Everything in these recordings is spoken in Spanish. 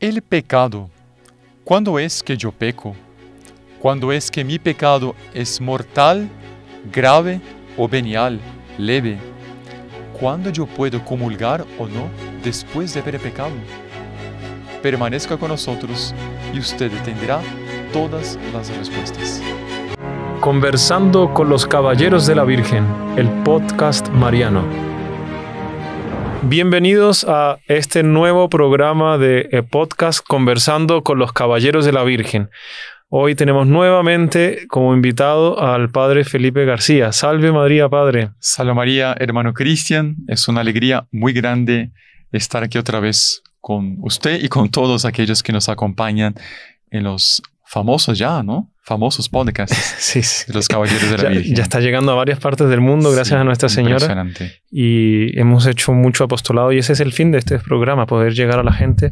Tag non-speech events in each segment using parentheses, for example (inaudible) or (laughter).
El pecado. ¿Cuándo es que yo peco? ¿Cuándo es que mi pecado es mortal, grave o venial, leve? ¿Cuándo yo puedo comulgar o no después de haber pecado? Permanezca con nosotros y usted tendrá todas las respuestas. Conversando con los Caballeros de la Virgen, el podcast Mariano. Bienvenidos a este nuevo programa de eh, podcast Conversando con los Caballeros de la Virgen. Hoy tenemos nuevamente como invitado al Padre Felipe García. Salve María, Padre. Salve María, hermano Cristian. Es una alegría muy grande estar aquí otra vez con usted y con todos aquellos que nos acompañan en los famosos ya, ¿no? famosos podcasts. (laughs) sí, sí. Los Caballeros de la ya, Ya está llegando a varias partes del mundo gracias a Nuestra Señora. Y hemos hecho mucho apostolado y ese es el fin de este programa, poder llegar a la gente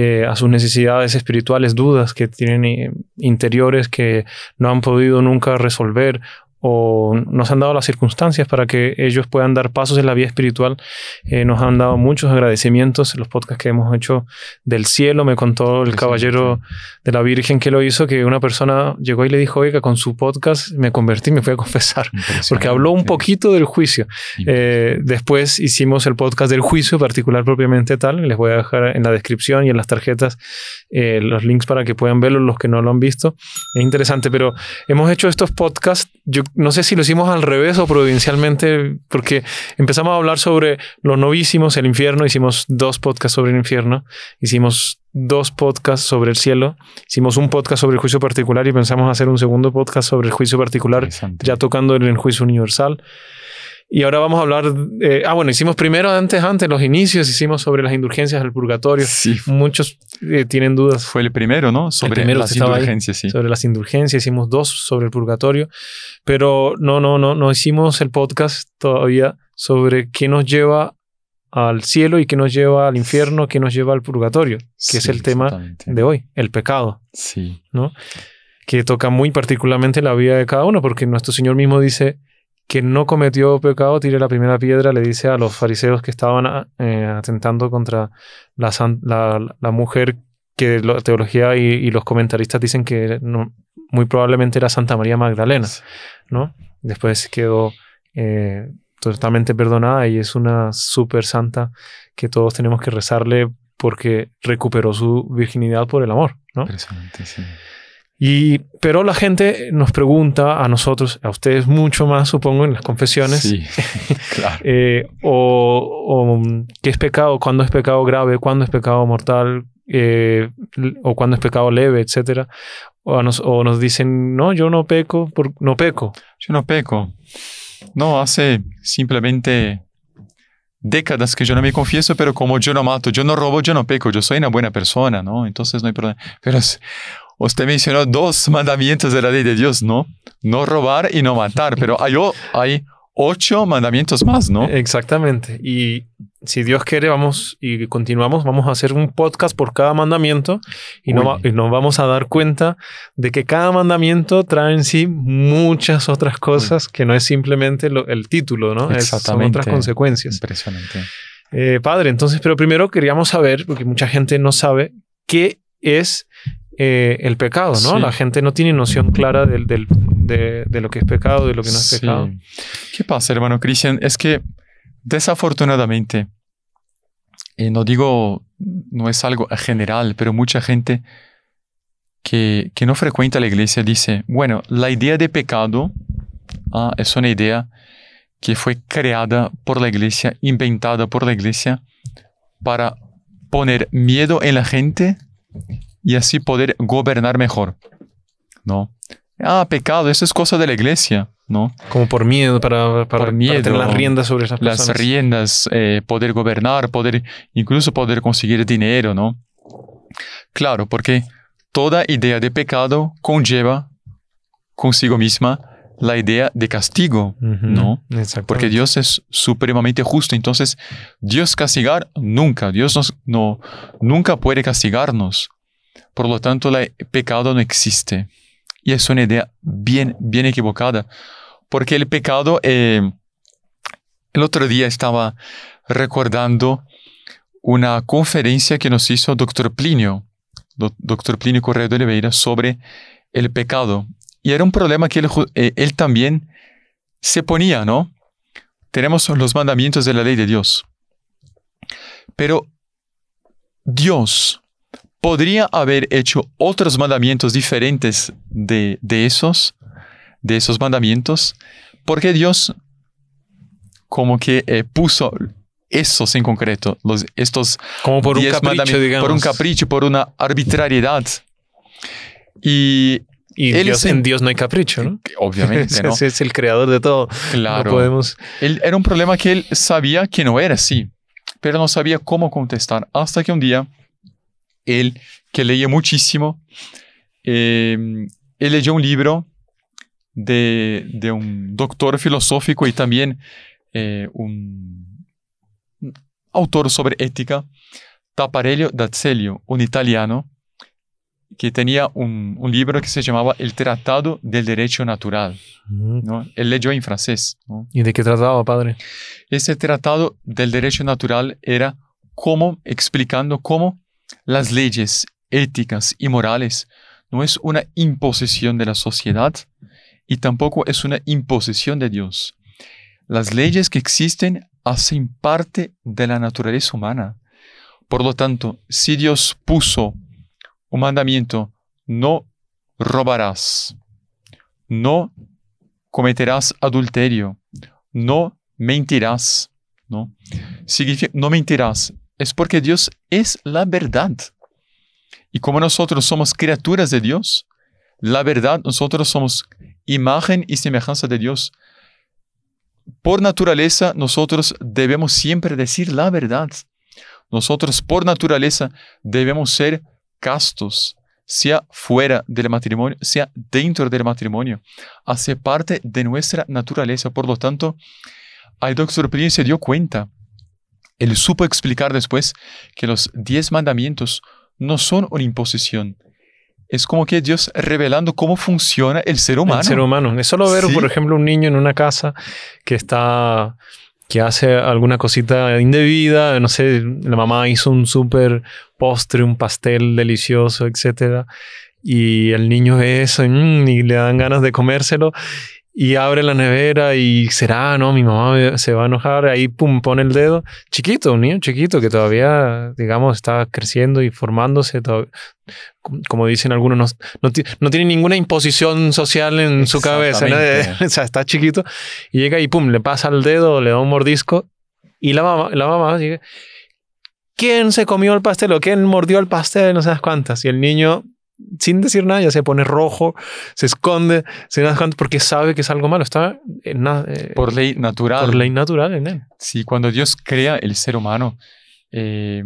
eh, a sus necesidades espirituales, dudas que tienen eh, interiores que no han podido nunca resolver o nos han dado las circunstancias para que ellos puedan dar pasos en la vía espiritual. Eh, nos han dado muchos agradecimientos, los podcasts que hemos hecho del cielo, me contó el caballero de la Virgen que lo hizo, que una persona llegó y le dijo, oiga, con su podcast me convertí, me fui a confesar, porque habló un poquito del juicio. Eh, después hicimos el podcast del juicio particular propiamente tal, les voy a dejar en la descripción y en las tarjetas eh, los links para que puedan verlo los que no lo han visto. Es interesante, pero hemos hecho estos podcasts, yo no sé si lo hicimos al revés o providencialmente, porque empezamos a hablar sobre lo novísimos, el infierno, hicimos dos podcasts sobre el infierno, hicimos dos podcasts sobre el cielo, hicimos un podcast sobre el juicio particular y pensamos hacer un segundo podcast sobre el juicio particular, ya tocando en el juicio universal. Y ahora vamos a hablar. Eh, ah, bueno, hicimos primero, antes, antes, los inicios, hicimos sobre las indulgencias del purgatorio. Sí. Muchos eh, tienen dudas. Fue el primero, ¿no? Sobre las indulgencias, sí. Sobre las indulgencias, hicimos dos sobre el purgatorio. Pero no, no, no, no hicimos el podcast todavía sobre qué nos lleva al cielo y qué nos lleva al infierno, qué nos lleva al purgatorio, que es el tema de hoy, el pecado. Sí. ¿No? Que toca muy particularmente la vida de cada uno, porque nuestro Señor mismo dice que no cometió pecado tire la primera piedra, le dice a los fariseos que estaban ah, eh, atentando contra la, la, mujer que la teología y, los comentaristas dicen que muy probablemente era Santa María Magdalena, ¿no? Después quedó eh, totalmente perdonada y es una súper santa que todos tenemos que rezarle porque recuperó su virginidad por el amor, ¿no? Y, pero la gente nos pregunta a nosotros, a ustedes mucho más, supongo, en las confesiones. Sí, (laughs) claro. Eh, o, o, qué es pecado, cuándo es pecado grave, cuándo es pecado mortal, eh, o cuándo es pecado leve, etcétera. O nos, dicen, no, yo no peco, no peco. Yo no peco. No, hace simplemente décadas que yo no me confieso, pero como yo no mato, yo no robo, yo no peco, yo soy una buena persona, ¿no? Entonces no hay problema. Pero usted mencionó dos mandamientos de la ley de Dios, ¿no? No robar y no matar, pero hay, ocho mandamientos más, ¿no? Exactamente. Y si Dios quiere, vamos y continuamos, vamos a hacer un podcast por cada mandamiento y, nos vamos a dar cuenta de que cada mandamiento trae en sí muchas otras cosas que no es simplemente el título, ¿no? Exactamente. son otras consecuencias. Impresionante. Eh, padre, entonces, pero primero queríamos saber, porque mucha gente no sabe, qué es eh, el pecado, ¿no? La gente no tiene noción clara de, lo que es pecado, de lo que no es pecado. ¿Qué pasa, hermano Cristian? Es que desafortunadamente, eh, no digo, no es algo general, pero mucha gente que, no frecuenta la iglesia dice, bueno, la idea de pecado ah, es una idea que fue creada por la iglesia, inventada por la iglesia, para poner miedo en la gente y así poder gobernar mejor, ¿no? Ah, pecado, eso es cosa de la iglesia, ¿no? Como por miedo, para, tener las riendas sobre esas personas. Las riendas, eh, poder gobernar, poder, incluso poder conseguir dinero, ¿no? Claro, porque toda idea de pecado conlleva consigo misma la idea de castigo, ¿no? Porque Dios es supremamente justo, entonces Dios castigar nunca, Dios no, nunca puede castigarnos, por lo tanto, el pecado no existe. Y es una idea bien, bien equivocada, porque el pecado, eh, el otro día estaba recordando una conferencia que nos hizo el doctor Plinio, doctor Plinio Correa de Oliveira, sobre el pecado. Y era un problema que eh, él también se ponía, ¿no? Tenemos los mandamientos de la ley de Dios. Pero Dios podría haber hecho otros mandamientos diferentes de, esos, de esos mandamientos, porque Dios como que eh, puso esos en concreto, los, estos como por un capricho, por un capricho, por una arbitrariedad. Y, y Dios, en Dios no hay capricho, ¿no? (laughs) Obviamente, ¿no? (laughs) es el creador de todo. Claro. era un problema que él sabía que no era así, pero no sabía cómo contestar hasta que un día él, que leía muchísimo. Em, él leyó un libro de, un doctor filosófico y también eh, un autor sobre ética, taparelio d'Azeglio, un italiano, que tenía un, libro que se llamaba El Tratado del Derecho Natural. ¿no? Él leyó en francés. ¿Y de qué trataba, padre? Ese Tratado del Derecho Natural era como explicando cómo las leyes éticas y morales no es una imposición de la sociedad y tampoco es una imposición de Dios. Las leyes que existen hacen parte de la naturaleza humana. Por lo tanto, si Dios puso un mandamiento, no robarás, no cometerás adulterio, no mentirás, ¿no? no mentirás, es porque Dios es la verdad. Y como nosotros somos criaturas de Dios, la verdad, nosotros somos imagen y semejanza de Dios. Por naturaleza, nosotros debemos siempre decir la verdad. Nosotros, por naturaleza, debemos ser castos, sea fuera del matrimonio, sea dentro del matrimonio. Hace parte de nuestra naturaleza. Por lo tanto, el doctor Plinio se dio cuenta él supo explicar después que los diez mandamientos no son una imposición. Es como que Dios revelando cómo funciona el ser humano. El ser humano. Es solo ver, por ejemplo, un niño en una casa que está que hace alguna cosita indebida, no sé, la mamá hizo un súper postre, un pastel delicioso, etc. y el niño ve eso mm, y le dan ganas de comérselo y abre la nevera y será, no, mi mamá se va a enojar, ahí pum, pone el dedo, chiquito, un niño chiquito que todavía, digamos, está creciendo y formándose, como dicen algunos, no, tiene ninguna imposición social en su cabeza, (laughs) o sea, está chiquito y llega y pum, le pasa el dedo, le da un mordisco y la mamá, la mamá dice ¿quién se comió el pastel o quién mordió el pastel? No sabes cuántas, y el niño sin decir nada, ya se pone rojo, se esconde, se esconde porque sabe que es algo malo. Está eh, por ley natural. Por ley natural en él. Sí, cuando Dios crea el ser humano, eh,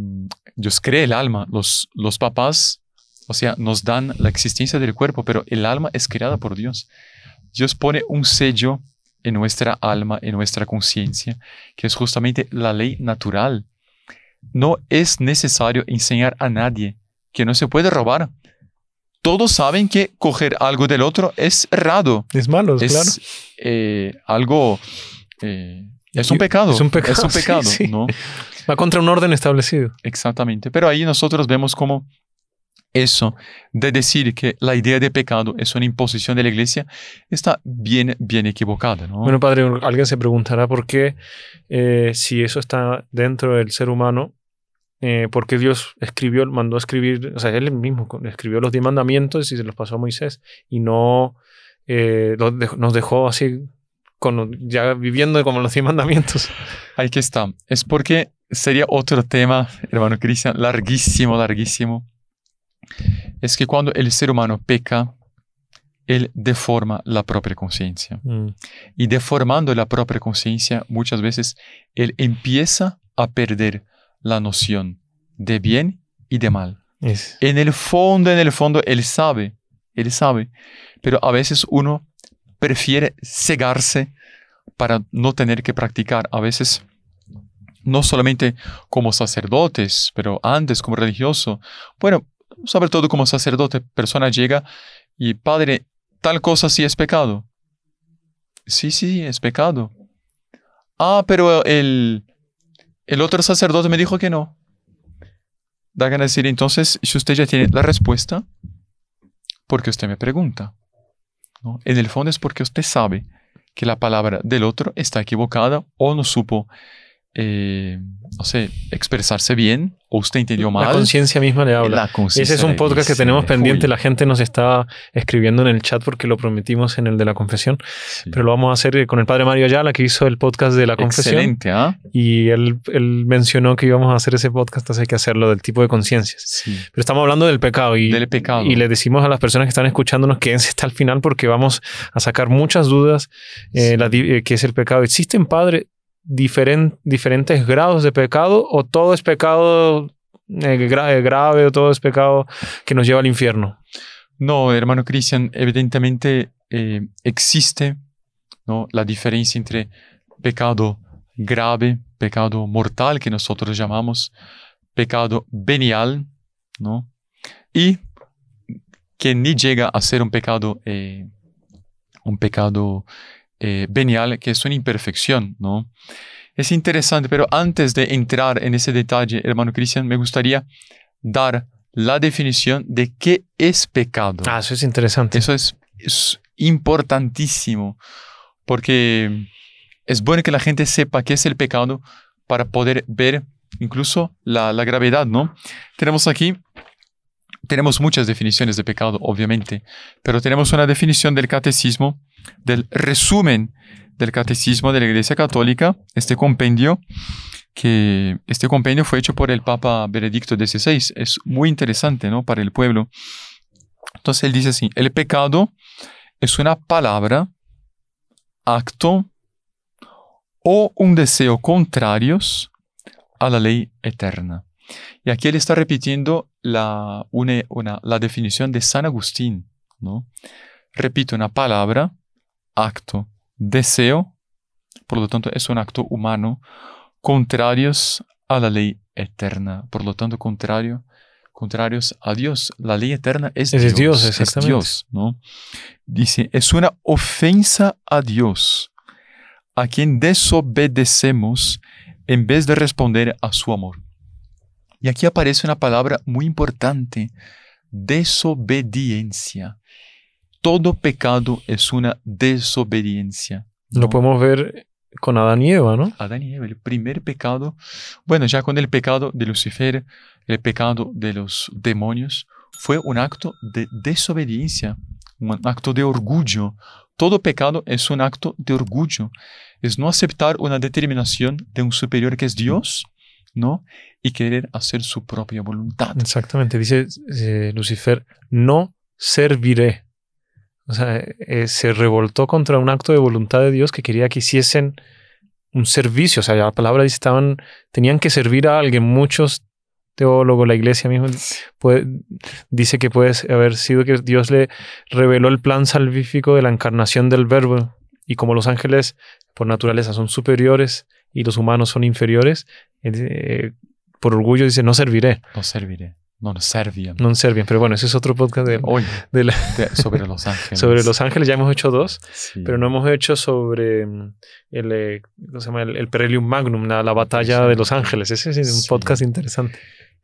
Dios crea el alma. Los, los papás, o sea, nos dan la existencia del cuerpo, pero el alma es creada por Dios. Dios pone un sello en nuestra alma, en nuestra conciencia, que es justamente la ley natural. No es necesario enseñar a nadie que no se puede robar, todos saben que coger algo del otro es errado. Es malo, es, claro. Eh, algo. Eh, es un pecado. Es (laughs) un pecado. ¿no? Va contra un orden establecido. Exactamente. Pero ahí nosotros vemos como eso de decir que la idea de pecado es una imposición de la iglesia está bien, bien equivocada. Bueno, padre, alguien se preguntará por qué, eh, si eso está dentro del ser humano, eh, porque Dios escribió, mandó a escribir, o sea, él mismo escribió los diez mandamientos y se los pasó a Moisés y no eh, nos dejó así ya viviendo como los diez mandamientos. (laughs) Ahí que está. Es porque sería otro tema, hermano Cristian, larguísimo, larguísimo. Es que cuando el ser humano peca, él deforma la propia conciencia. Mm. Y deformando la propia conciencia, muchas veces él empieza a perder la noción de bien y de mal. En el fondo, en el fondo, él sabe, él sabe, pero a veces uno prefiere cegarse para no tener que practicar. A veces, no solamente como sacerdotes, pero antes como religioso. Bueno, sobre todo como sacerdote, persona llega y, padre, tal cosa sí es pecado. Sí, sí, es pecado. Ah, pero el, el otro sacerdote me dijo que no. Da ganas decir, entonces, si usted ya tiene la respuesta, porque usted me pregunta? En el fondo es porque usted sabe que la palabra del otro está equivocada o no supo eh, no sé, expresarse bien o usted entendió mal. La conciencia misma le habla. Ese es un podcast que tenemos pendiente. La gente nos está escribiendo en el chat porque lo prometimos en el de la confesión. Pero lo vamos a hacer con el padre Mario Ayala, que hizo el podcast de la confesión. ¿ah? Y él, mencionó que íbamos a hacer ese podcast, que hay que hacerlo del tipo de conciencias. Pero estamos hablando del pecado y, le decimos a las personas que están escuchándonos quédense hasta el final porque vamos a sacar muchas dudas. Eh, eh, que es el pecado? ¿Existen, padre? diferentes grados de pecado o todo es pecado eh, eh, grave o todo es pecado que nos lleva al infierno? No, hermano Cristian, evidentemente eh, existe ¿no? la diferencia entre pecado grave, pecado mortal que nosotros llamamos, pecado venial, ¿no? Y que ni llega a ser un pecado, un pecado eh, venial, que es una imperfección, ¿no? Es interesante, pero antes de entrar en ese detalle, hermano Cristian, me gustaría dar la definición de qué es pecado. Ah, eso es interesante. Eso es, importantísimo, porque es bueno que la gente sepa qué es el pecado para poder ver incluso la, la, gravedad, ¿no? Tenemos aquí, tenemos muchas definiciones de pecado, obviamente, pero tenemos una definición del catecismo del resumen del Catecismo de la Iglesia Católica, este compendio, que este compendio fue hecho por el Papa Benedicto XVI. Es muy interesante, Para el pueblo. Entonces él dice así, el pecado es una palabra, acto o un deseo contrarios a la ley eterna. Y aquí él está repitiendo la, la definición de San Agustín, ¿no? Repito, una palabra, acto deseo, por lo tanto es un acto humano, contrarios a la ley eterna, por lo tanto contrario, contrarios a Dios. La ley eterna es, Dios, es Dios, ¿no? Dice, es una ofensa a Dios, a quien desobedecemos en vez de responder a su amor. Y aquí aparece una palabra muy importante, desobediencia todo pecado es una desobediencia. Lo podemos ver con Adán y Eva, ¿no? Adán y Eva, el primer pecado. Bueno, ya con el pecado de Lucifer, el pecado de los demonios, fue un acto de desobediencia, un acto de orgullo. Todo pecado es un acto de orgullo. Es no aceptar una determinación de un superior que es Dios, ¿no? Y querer hacer su propia voluntad. Exactamente, dice eh, Lucifer, no serviré o sea, eh, se revoltó contra un acto de voluntad de Dios que quería que hiciesen un servicio. O sea, la palabra dice, estaban, tenían que servir a alguien. Muchos teólogos, la iglesia misma, dice que puede haber sido que Dios le reveló el plan salvífico de la encarnación del verbo. Y como los ángeles por naturaleza son superiores y los humanos son inferiores, eh, eh, por orgullo dice, no serviré. No serviré. Non no Non serviam. pero bueno, ese es otro podcast de, Hoy, sobre Los (laughs) Ángeles. sobre Los Ángeles, ya hemos hecho dos, pero no hemos hecho sobre mm, el, eh, ¿cómo el, Magnum, la, batalla de Los Ángeles. Ese es un podcast interesante.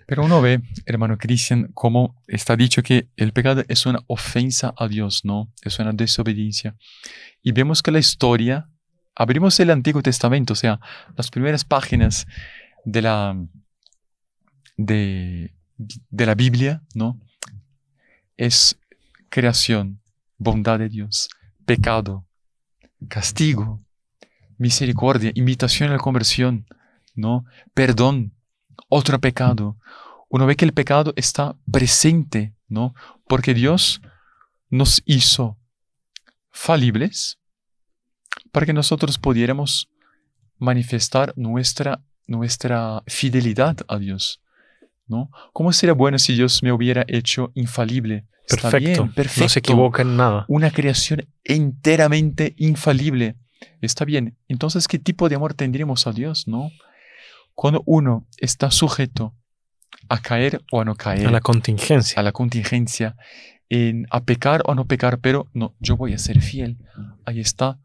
Pero uno ve, hermano Cristian, cómo está dicho que el pecado es una ofensa a Dios, ¿no? Es una desobediencia. Y vemos que la historia, abrimos el Antiguo Testamento, o sea, las primeras páginas de la... De, de la Biblia, ¿no? Es creación, bondad de Dios, pecado, castigo, misericordia, invitación a la conversión, ¿no? Perdón, otro pecado. Uno ve que el pecado está presente, ¿no? Porque Dios nos hizo falibles para que nosotros pudiéramos manifestar nuestra, nuestra fidelidad a Dios. ¿Cómo sería bueno si Dios me hubiera hecho infalible? Perfecto, No se equivoca en nada. Una creación enteramente infalible. Está bien. Entonces, ¿qué tipo de amor tendríamos a Dios, no? Cuando uno está sujeto a caer o a no caer. A la contingencia. A la contingencia. En, a pecar o no pecar, pero no, yo voy a ser fiel. Ahí está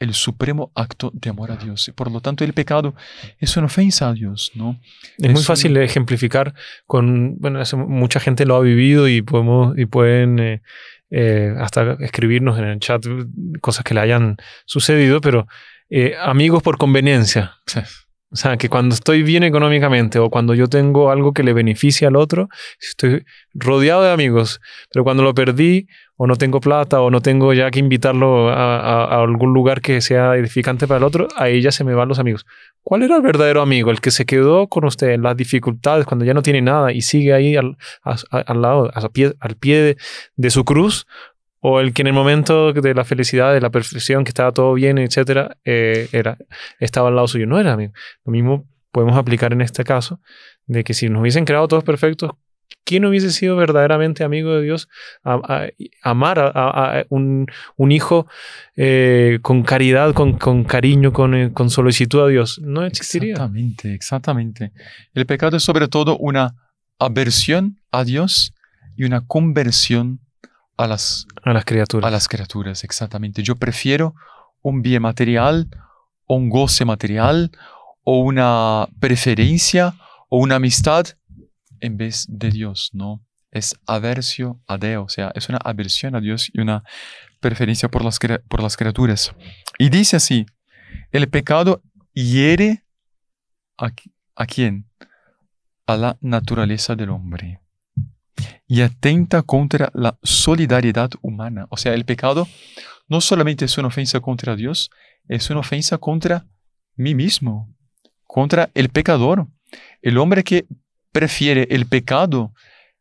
el supremo acto de amor a Dios. Y por lo tanto, el pecado es una ofensa a Dios, ¿no? Es, muy fácil ejemplificar con, bueno, mucha gente lo ha vivido y podemos y pueden eh, eh, hasta escribirnos en el chat cosas que le hayan sucedido, pero eh, amigos por conveniencia. O sea, que cuando estoy bien económicamente o cuando yo tengo algo que le beneficia al otro, estoy rodeado de amigos, pero cuando lo perdí o no tengo plata, o no tengo ya que invitarlo a, algún lugar que sea edificante para el otro, ahí ya se me van los amigos. ¿Cuál era el verdadero amigo? El que se quedó con usted en las dificultades, cuando ya no tiene nada y sigue ahí al, lado, al pie, al pie de, su cruz, o el que en el momento de la felicidad, de la perfección, que estaba todo bien, etcétera, eh, era, estaba al lado suyo. No era amigo. Lo mismo podemos aplicar en este caso, de que si nos hubiesen creado todos perfectos, ¿Quién hubiese sido verdaderamente amigo de Dios? A, amar a, un, hijo eh, con caridad, con, con cariño, con, eh, con, solicitud a Dios. No existiría. Exactamente, exactamente. El pecado es sobre todo una aversión a Dios y una conversión a las, a las criaturas. A las criaturas, exactamente. Yo prefiero un bien material, o un goce material, o una preferencia, o una amistad en vez de Dios, ¿no? Es aversio a Dios, o sea, es una aversión a Dios y una preferencia por las, por las criaturas. Y dice así, el pecado hiere a, a quién? A la naturaleza del hombre. Y atenta contra la solidaridad humana. O sea, el pecado no solamente es una ofensa contra Dios, es una ofensa contra mí mismo, contra el pecador. El hombre que prefiere el pecado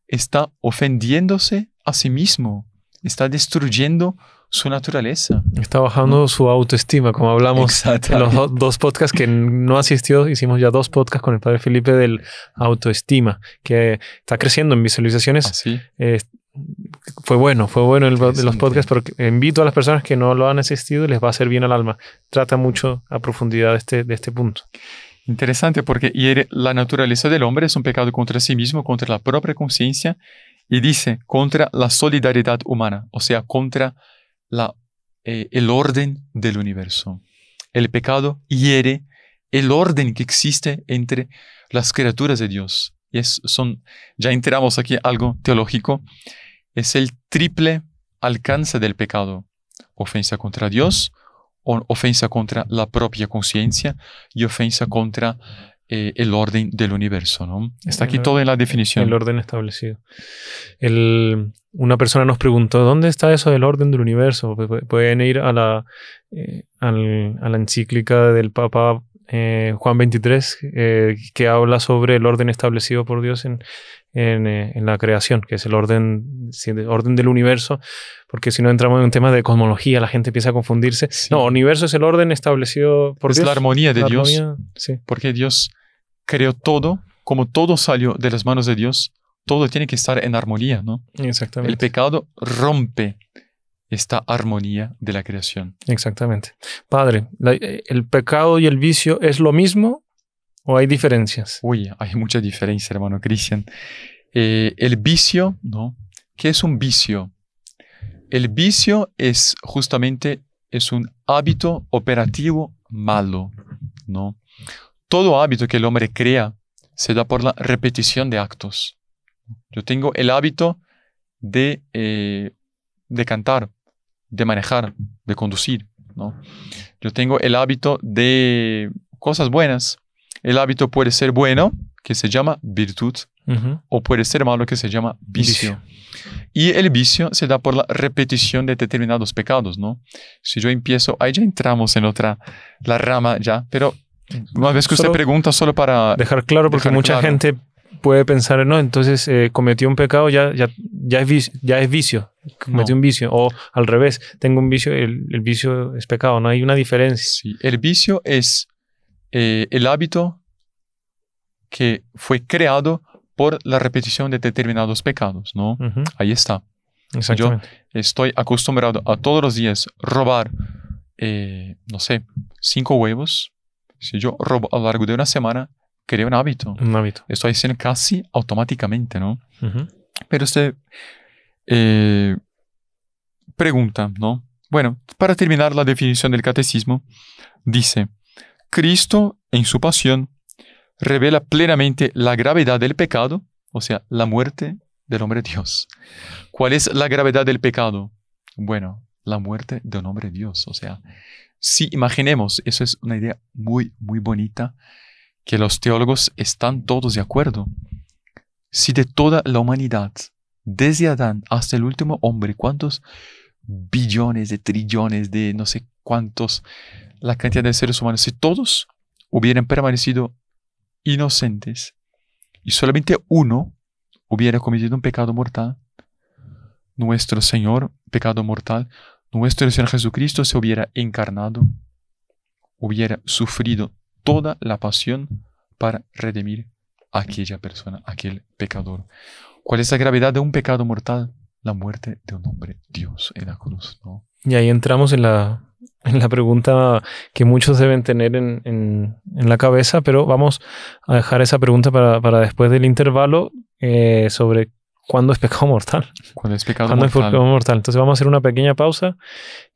está ofendiéndose a sí mismo, está destruyendo su naturaleza. Está bajando su autoestima, como hablamos en los dos podcasts que no asistió, hicimos ya dos podcasts con el padre Felipe del autoestima, que está creciendo en visualizaciones. Ah, fue bueno, fue bueno el, de los podcasts, porque invito a las personas que no lo han asistido, les va a hacer bien al alma. Trata mucho a profundidad este, de este punto. Interesante porque la naturaleza del hombre es un pecado contra sí mismo, contra la propia conciencia, y dice contra la solidaridad humana, o sea, contra eh, el orden del universo. El pecado hiere el orden que existe entre las criaturas de Dios. Y es, son, ya entramos aquí algo teológico, es el triple alcance del pecado. Ofensa contra Dios, ofensa contra la propia conciencia y ofensa contra eh, el orden del universo. ¿no? Está aquí toda todo en la definición. El orden establecido. una persona nos preguntó, ¿dónde está eso del orden del universo? Pueden ir a la, eh, a la encíclica del Papa eh, Juan 23, que habla sobre el orden establecido por Dios en, eh, en, la creación, que es el orden, orden del universo, porque si no entramos en un tema de cosmología, la gente empieza a confundirse. No, No, universo es el orden establecido por es la armonía de Dios. Porque Dios creó todo, como todo salió de las manos de Dios, todo tiene que estar en armonía, ¿no? Exactamente. El pecado rompe esta armonía de la creación. Exactamente. Padre, el pecado y el vicio es lo mismo ¿O hay diferencias? Uy, hay mucha diferencia, hermano Cristian. Eh, el vicio, ¿no? ¿Qué es un vicio? El vicio es justamente es un hábito operativo malo, ¿no? Todo hábito que el hombre crea se da por la repetición de actos. Yo tengo el hábito de, eh, de cantar, de manejar, de conducir, ¿no? Yo tengo el hábito de cosas buenas, el hábito puede ser bueno, que se llama virtud, o puede ser malo, que se llama vicio. Y el vicio se da por la repetición de determinados pecados, ¿no? Si yo empiezo, ahí ya entramos en otra, la rama ya, pero una vez que usted pregunta, solo para... Dejar claro, porque mucha gente puede pensar, no, entonces eh, cometió un pecado, ya, ya, ya, es, vicio, ya es vicio, un vicio, o al revés, tengo un vicio, el, vicio es pecado, no hay una diferencia. Sí, el vicio es eh, el hábito que fue creado por la repetición de determinados pecados, ¿no? Ahí está. Yo estoy acostumbrado a todos los días robar, eh, no sé, cinco huevos. Si yo robo a lo largo de una semana, creo un hábito. Un hábito. Estoy haciendo casi automáticamente, ¿no? Pero usted eh, pregunta, ¿no? Bueno, para terminar la definición del catecismo, dice, Cristo, en su pasión, revela plenamente la gravedad del pecado, o sea, la muerte del hombre Dios. ¿Cuál es la gravedad del pecado? Bueno, la muerte de un hombre Dios. O sea, si imaginemos, eso es una idea muy, muy bonita, que los teólogos están todos de acuerdo. Si de toda la humanidad, desde Adán hasta el último hombre, ¿cuántos billones de trillones de no sé cuántos la cantidad de seres humanos si todos hubieran permanecido inocentes y solamente uno hubiera cometido un pecado mortal, nuestro Señor, pecado mortal, nuestro Señor Jesucristo se hubiera encarnado, hubiera sufrido toda la pasión para redimir aquella persona, aquel pecador. ¿Cuál es la gravedad de un pecado mortal? La muerte de un hombre, Dios, en la cruz. Y ahí entramos en la (laughs) la pregunta que muchos deben tener en, en, la cabeza, pero vamos a dejar esa pregunta para, para después del intervalo eh, sobre cuándo es pecado mortal. ¿Cuándo Es pecado mortal. Entonces vamos a hacer una pequeña pausa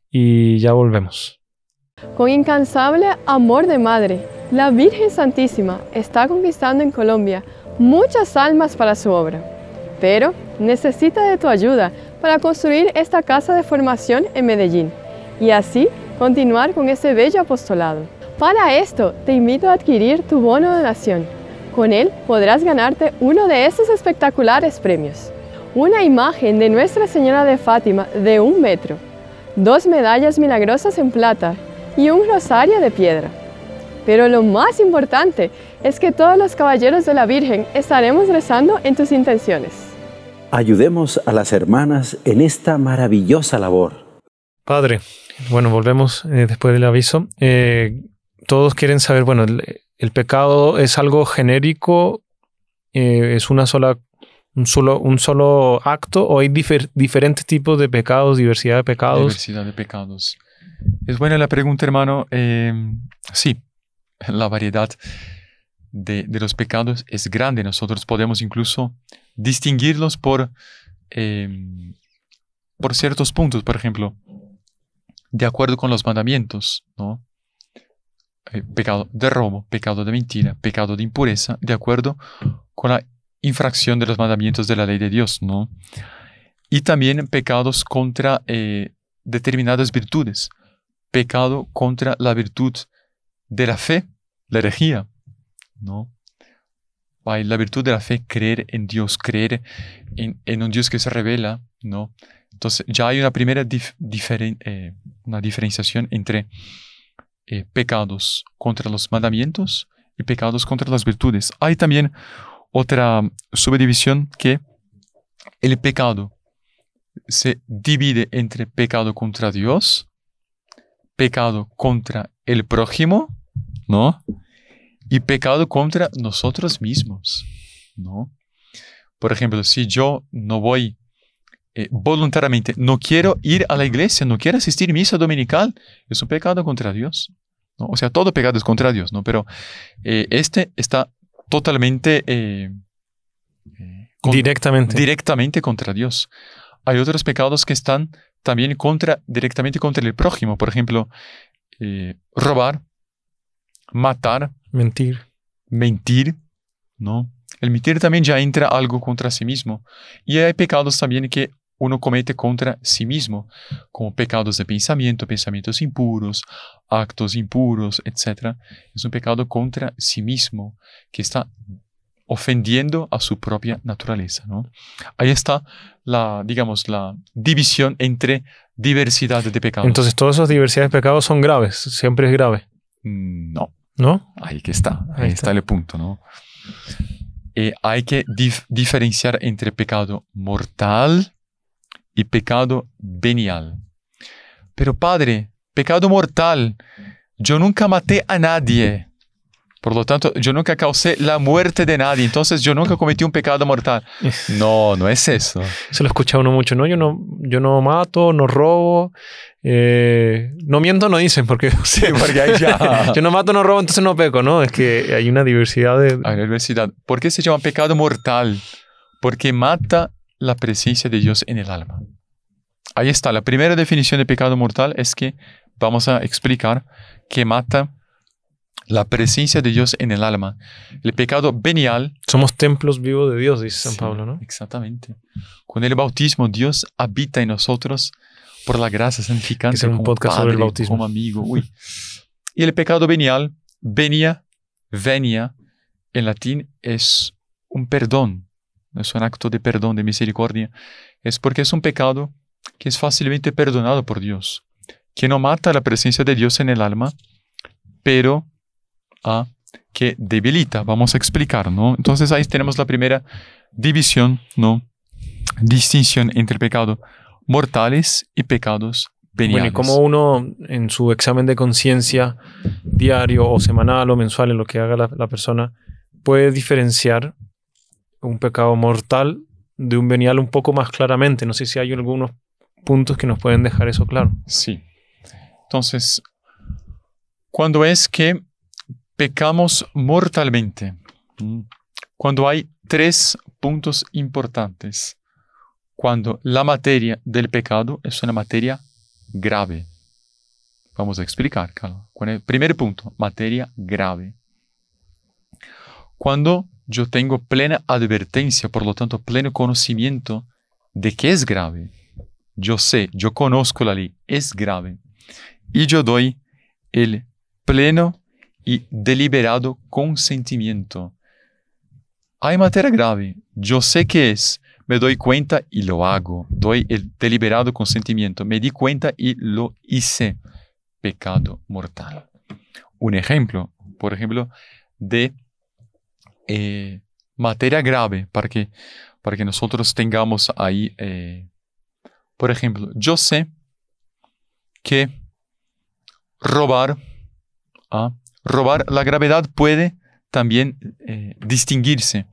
y ya volvemos. Con incansable amor de madre, la Virgen Santísima está conquistando en Colombia muchas almas para su obra, pero necesita de tu ayuda para construir esta casa de formación en Medellín y así continuar con este bello apostolado. Para esto, te invito a adquirir tu bono de donación. Con él podrás ganarte uno de estos espectaculares premios. Una imagen de Nuestra Señora de Fátima de un metro, dos medallas milagrosas en plata y un rosario de piedra. Pero lo más importante es que todos los caballeros de la Virgen estaremos rezando en tus intenciones. Ayudemos a las hermanas en esta maravillosa labor. Padre, bueno, volvemos eh, después del aviso. Eh, todos quieren saber, bueno, el, pecado es algo genérico, eh, es una sola, un solo, un solo acto, o hay diferentes tipos de pecados, diversidad de pecados. Diversidad de pecados. Es buena la pregunta, hermano. Em, sí, la variedad de, los pecados es grande. Nosotros podemos incluso distinguirlos por, em, por ciertos puntos. Por ejemplo, de acuerdo con los mandamientos, ¿no? Eh, pecado de robo, pecado de mentira, pecado de impureza, de acuerdo con la infracción de los mandamientos de la ley de Dios, ¿no? Y también pecados contra eh, determinadas virtudes, pecado contra la virtud de la fe, la herejía, ¿no? la virtud de la fe, creer en Dios, creer en un Dios que se revela, ¿no? Entonces ya hay una primera eh, una diferenciación entre eh, pecados contra los mandamientos y pecados contra las virtudes. Hay también otra subdivisión que el pecado se divide entre pecado contra Dios, pecado contra el prójimo, ¿no? Y pecado contra nosotros mismos, Por ejemplo, si yo no voy eh, voluntariamente, no quiero ir a la iglesia, no quiero asistir a misa dominical, es un pecado contra Dios. ¿no? O sea, todo pecado es contra Dios, ¿no? Pero eh, este está totalmente... Eh, directamente. Directamente contra Dios. Hay otros pecados que están también contra, directamente contra el prójimo, por ejemplo, robar, matar. Mentir. Mentir, ¿no? El mentir también ya entra algo contra sí mismo. Y hay pecados también que uno comete contra sí mismo, como pecados de pensamiento, pensamientos impuros, actos impuros, etc. Es un pecado contra sí mismo que está ofendiendo a su propia naturaleza. ¿no? Ahí está la, digamos, la división entre diversidad de pecados. Entonces, todas esas diversidades de pecados son graves, siempre es grave. Mm, no. ¿No? Ahí que está, ahí, está. el punto, ¿no? Eh, hay que diferenciar entre pecado mortal y pecado venial. Pero Padre, pecado mortal, yo nunca maté a nadie. Por lo tanto, yo nunca causé la muerte de nadie, entonces yo nunca cometí un pecado mortal. No, no es eso. Se lo escucha uno mucho, ¿no? Yo no, yo no mato, no robo, eh, no miento, no dicen, porque, (laughs) yo no mato, no robo, entonces no peco, ¿no? Es que hay una diversidad de... Hay diversidad. ¿Por qué se llama pecado mortal? Porque mata la presencia de Dios en el alma. Ahí está, la primera definición de pecado mortal es que vamos a explicar que mata la presencia de Dios en el alma. El pecado venial. Somos templos vivos de Dios, dice San Pablo, ¿no? Exactamente. Con el bautismo, Dios habita en nosotros por la gracia santificante. Es padre, amigo. Y el pecado venial, venia, venia, en latín es un perdón es un acto de perdón, de misericordia, es porque es un pecado que es fácilmente perdonado por Dios, que no mata la presencia de Dios en el alma, pero a ah, que debilita. Vamos a explicar, ¿no? Entonces ahí tenemos la primera división, ¿no? Distinción entre pecados mortales y pecados veniales. Bueno, y como uno en su examen de conciencia diario o semanal o mensual, en lo que haga la, persona, puede diferenciar un pecado mortal de un venial un poco más claramente. No sé si hay algunos puntos que nos pueden dejar eso claro. Sí. Entonces, cuando es que pecamos mortalmente, cuando hay tres puntos importantes, cuando la materia del pecado es una materia grave. Vamos a explicar, Carlos. el primer punto, materia grave. Cuando yo tengo plena advertencia, por lo tanto, pleno conocimiento de que es grave. Yo sé, yo conozco la ley, es grave. Y yo doy el pleno y deliberado consentimiento. Hay materia grave, yo sé que es, me doy cuenta y lo hago. Doy el deliberado consentimiento, me di cuenta y lo hice. Pecado mortal. Un ejemplo, por ejemplo, de eh, materia grave para que, nosotros tengamos ahí, eh, por ejemplo, yo sé que robar, a ¿ah? robar, la gravedad puede también eh, distinguirse,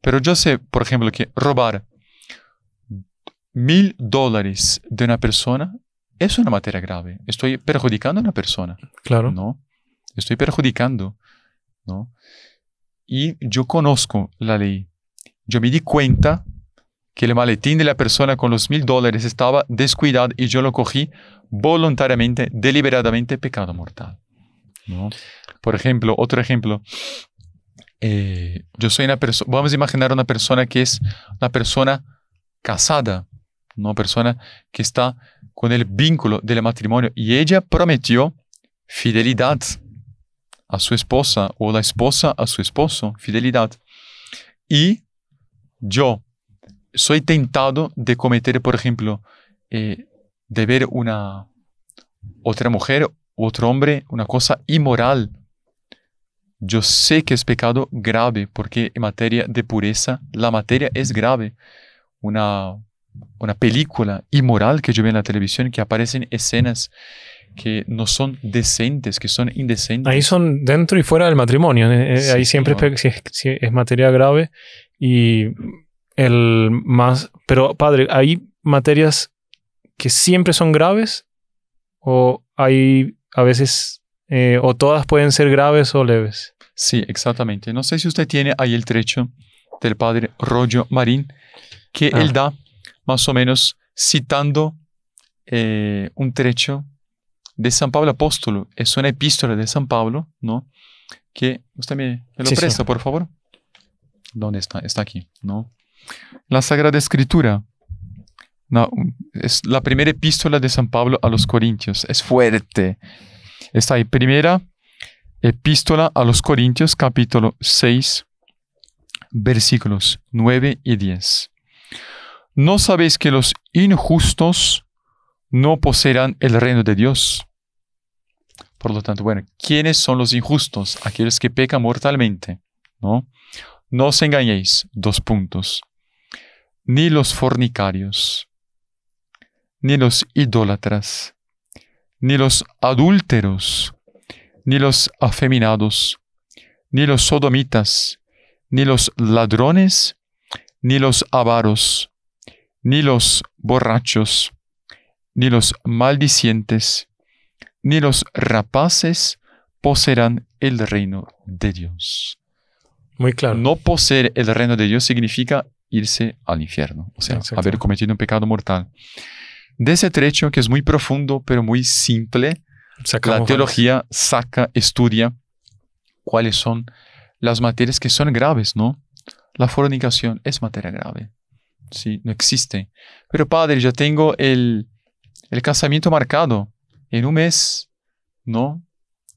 pero yo sé, por ejemplo, que robar mil dólares de una persona es una materia grave. Estoy perjudicando a una persona. Claro. No. Estoy perjudicando. ¿no? y yo conozco la ley. Yo me di cuenta que el maletín de la persona con los mil dólares estaba descuidado y yo lo cogí voluntariamente, deliberadamente, pecado mortal. Por ejemplo, otro ejemplo, eh, yo soy una persona, vamos a imaginar una persona que es una persona casada, una persona que está con el vínculo del matrimonio y ella prometió fidelidad a su esposa o la esposa a su esposo, fidelidad. Y yo soy tentado de cometer, por ejemplo, eh, de ver una otra mujer u otro hombre una cosa inmoral. Yo sé que es pecado grave porque en materia de pureza la materia es grave. Una, una película inmoral que yo veo en la televisión que aparecen escenas que no son decentes, que son indecentes. Ahí son dentro y fuera del matrimonio. Eh, eh, ahí siempre es, materia grave y el más... Pero padre, ¿hay materias que siempre son graves o hay a veces... Eh, o todas pueden ser graves o leves. Sí, exactamente. No sé si usted tiene ahí el trecho del padre Rollo Marín, que él ah. da más o menos citando un trecho de San Pablo Apóstolo. Es una epístola de San Pablo, ¿no? Que usted me, lo presta, por favor. ¿Dónde está? Está aquí, ¿no? La Sagrada Escritura. es la primera epístola de San Pablo a los Corintios. Es fuerte. Está ahí. Primera epístola a los Corintios, capítulo 6, versículos 9 y 10. ¿No sabéis que los injustos no poseerán el reino de Dios? Por lo tanto, bueno, ¿quiénes son los injustos? Aquellos que pecan mortalmente, ¿no? No os engañéis, dos puntos. Ni los fornicarios, ni los idólatras, ni los adúlteros, ni los afeminados, ni los sodomitas, ni los ladrones, ni los avaros, ni los borrachos, ni los maldicientes, ni los rapaces poseerán el reino de Dios. Muy claro. No poseer el reino de Dios significa irse al infierno, o sea, haber cometido un pecado mortal. De ese trecho, que es muy profundo, pero muy simple, la teología saca, estudia cuáles son las materias que son graves, ¿no? La fornicación es materia grave, ¿sí? No existe. Pero padre, ya tengo el, el casamiento marcado en un mes no,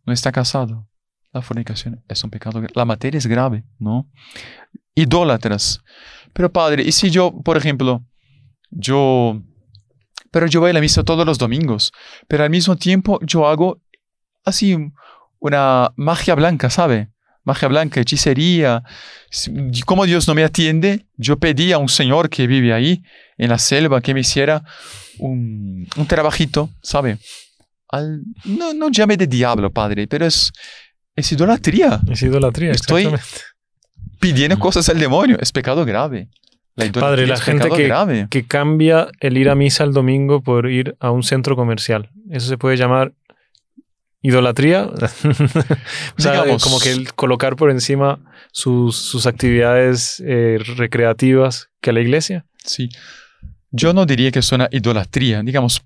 no está casado. La fornicación es un pecado. La materia es grave, ¿no? Idólatras. Pero padre, ¿y si yo, por ejemplo, yo... Pero yo voy a la misa todos los domingos, pero al mismo tiempo yo hago así una magia blanca, ¿sabe? Magia blanca, hechicería. Como Dios no me atiende, yo pedí a un señor que vive ahí, en la selva, que me hiciera un, un trabajito, ¿sabe? no, no llame de diablo, padre, pero es, es idolatría. Es idolatría, Estoy pidiendo mm. cosas al demonio, es pecado grave. padre, la gente que, que cambia el ir a misa el domingo por ir a un centro comercial, eso se puede llamar idolatría. (laughs) como que el colocar por encima sus, actividades eh, recreativas que la iglesia. Sí. Yo no diría que es una idolatría. Digamos,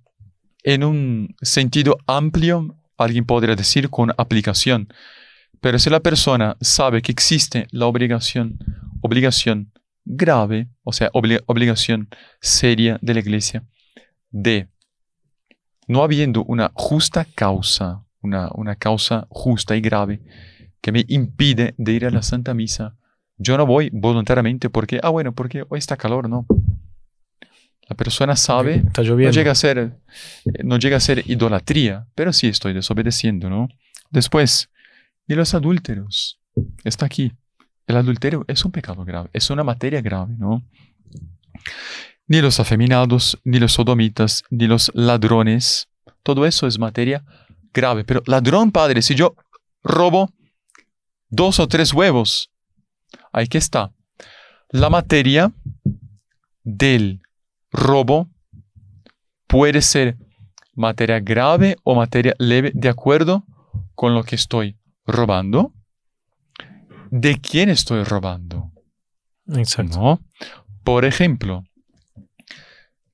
en un sentido amplio, alguien podría decir con aplicación. Pero si la persona sabe que existe la obligación, obligación grave, o sea, obligación seria de la iglesia, de no habiendo una justa causa, una, una causa justa y grave que me impide de ir a la Santa Misa, yo no voy voluntariamente porque, ah, bueno, porque hoy está calor, no, persona sabe, no llega a ser, eh, no llega a ser idolatría, pero sí estoy desobedeciendo, ¿no? Después, ni los adúlteros, está aquí. El adulterio es un pecado grave, es una materia grave, ¿no? Ni los afeminados, ni los sodomitas, ni los ladrones, todo eso es materia grave. Pero ladrón, padre, si yo robo dos o tres huevos, ahí que está. La materia del robo puede ser materia grave o materia leve de acuerdo con lo que estoy robando, de quién estoy robando. Exacto. Por ejemplo,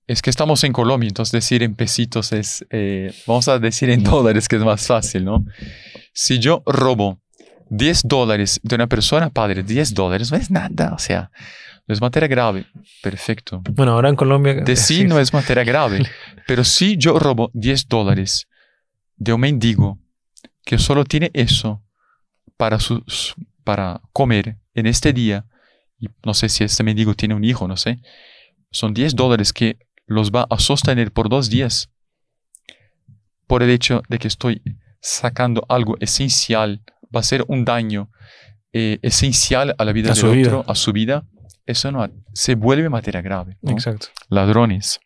es que estamos en Colombia, entonces decir en pesitos es, eh, vamos a decir en (laughs) dólares, que es más fácil, ¿no? Si yo robo 10 dólares de una persona, padre, 10 dólares no es nada, o sea, es materia grave. Perfecto. Bueno, ahora en Colombia. De sí no es materia grave. (laughs) pero si yo robo 10 dólares de un mendigo que solo tiene eso para, sus, para comer en este día, y no sé si este mendigo tiene un hijo, no sé, son 10 dólares que los va a sostener por dos días por el hecho de que estoy sacando algo esencial, va a ser un daño eh, esencial a la vida de del otro, a su vida, eso no se vuelve materia grave. Exacto. Ladrones.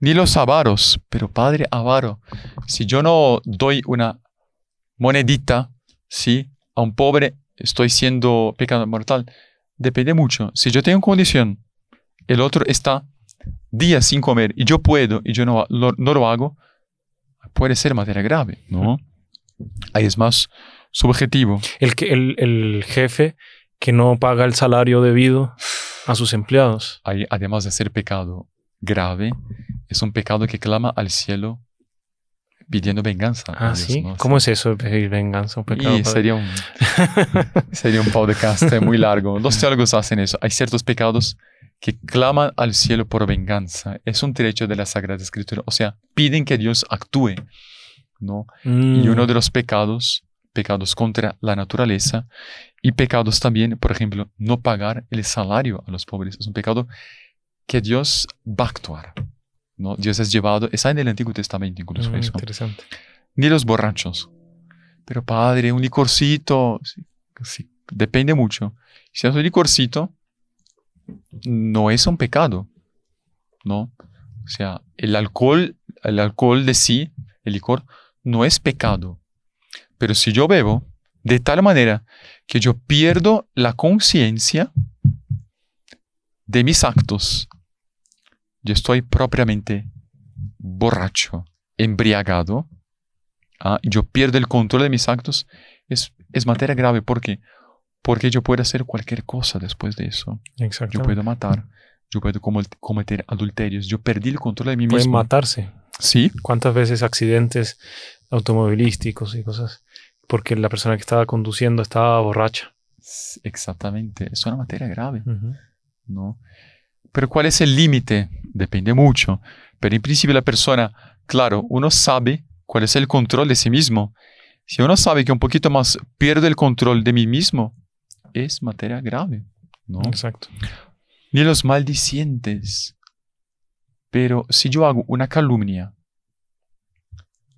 Ni los avaros, pero padre avaro, si yo no doy una monedita, ¿sí? A un pobre estoy siendo pecado mortal. Depende mucho. Si yo tengo condición, el otro está días sin comer y yo puedo y yo no lo, no lo hago, puede ser materia grave, ¿no? Ahí es más subjetivo. El, el, el jefe que no paga el salario debido a sus empleados. Además de ser pecado grave, es un pecado que clama al cielo pidiendo venganza. Ah, sí. ¿Cómo es eso pedir venganza? sería un, (laughs) sería un podcast muy largo. Los teólogos hacen eso. Hay ciertos pecados que claman al cielo por venganza. Es un derecho de la Sagrada Escritura. O sea, piden que Dios actúe. ¿no? Y mm. uno de los pecados, pecados contra la naturaleza, y pecados también, por ejemplo, no pagar el salario a los pobres es un pecado que Dios va a actuar. ¿no? Dios es llevado, está en el Antiguo Testamento incluso mm, eso. Interesante. Ni los borrachos. Pero padre, un licorcito, depende mucho. Si es un licorcito, no es un pecado, ¿no? O sea, el alcohol, el alcohol de sí, el licor, no es pecado. Pero si yo bebo de tal manera que yo pierdo la conciencia de mis actos. Yo estoy propiamente borracho, embriagado. ¿ah? Yo pierdo el control de mis actos. Es, es materia grave. ¿Por Porque yo puedo hacer cualquier cosa después de eso. Yo puedo matar. Yo puedo cometer adulterios. Yo perdí el control de mí mismo. Pueden matarse. Sí. ¿Cuántas veces accidentes automovilísticos y cosas? porque la persona que estaba conduciendo estaba borracha. Exactamente, es una materia grave, ¿no? Pero ¿cuál es el límite? Depende mucho. Pero en principio la persona, claro, uno sabe cuál es el control de sí mismo. Si uno sabe que un poquito más pierde el control de mí mismo, es materia grave, ¿no? Exacto. Ni los maldicientes. Pero si yo hago una calumnia,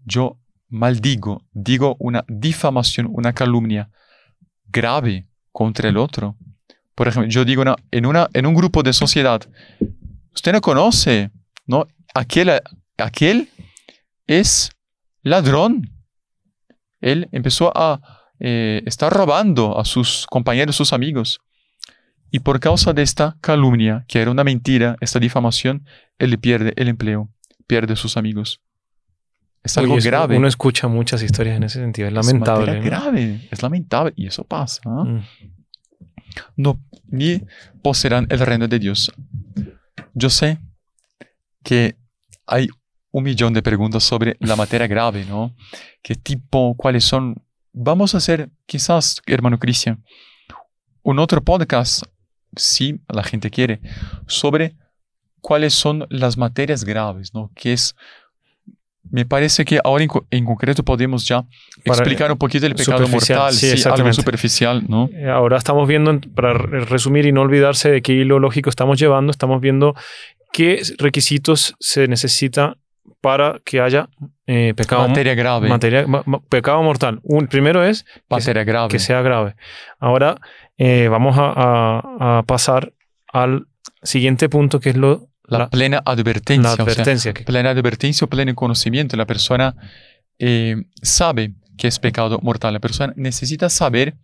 yo maldigo, digo una difamación, una calumnia grave contra el otro. Por ejemplo, yo digo en, un grupo de sociedad, usted no conoce, ¿no? Aquel, aquel es ladrón. Él empezó a eh, estar robando a sus compañeros, sus amigos. Y por causa de esta calumnia, que era una mentira, esta difamación, él pierde el empleo, pierde sus amigos. Es algo grave. Uno escucha muchas historias en ese sentido. Es lamentable. Es grave. Es lamentable. Y eso pasa. ¿ah? Mm. No, ni poseerán el reino de Dios. Yo sé que hay un millón de preguntas sobre la materia grave, ¿no? ¿Qué tipo? ¿Cuáles son? Vamos a hacer, quizás, hermano Cristian, un otro podcast, si la gente quiere, sobre cuáles son las materias graves, ¿no? ¿Qué es me parece que ahora en, concreto podemos ya explicar un poquito el pecado mortal, sí, sí, algo superficial, ¿no? Eh, ahora estamos viendo, para resumir y no olvidarse de qué hilo lógico estamos llevando, estamos viendo qué requisitos se necesita para que haya eh, pecado materia grave pecado mortal primero es que, sea grave ahora eh, vamos a, a pasar al siguiente punto que es lo la, plena advertencia. La advertencia. plena advertencia o pleno conocimiento. La persona eh, sabe que es pecado mortal. La persona necesita saber